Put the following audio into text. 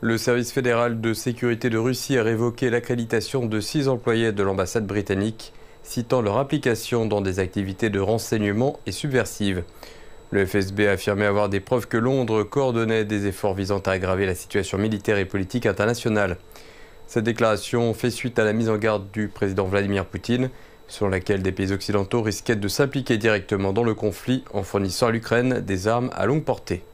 Le service fédéral de sécurité de Russie a révoqué l'accréditation de six employés de l'ambassade britannique, citant leur implication dans des activités de renseignement et subversives. Le FSB a affirmé avoir des preuves que Londres coordonnait des efforts visant à aggraver la situation militaire et politique internationale. Cette déclaration fait suite à la mise en garde du président Vladimir Poutine, selon laquelle des pays occidentaux risquaient de s'impliquer directement dans le conflit en fournissant à l'Ukraine des armes à longue portée.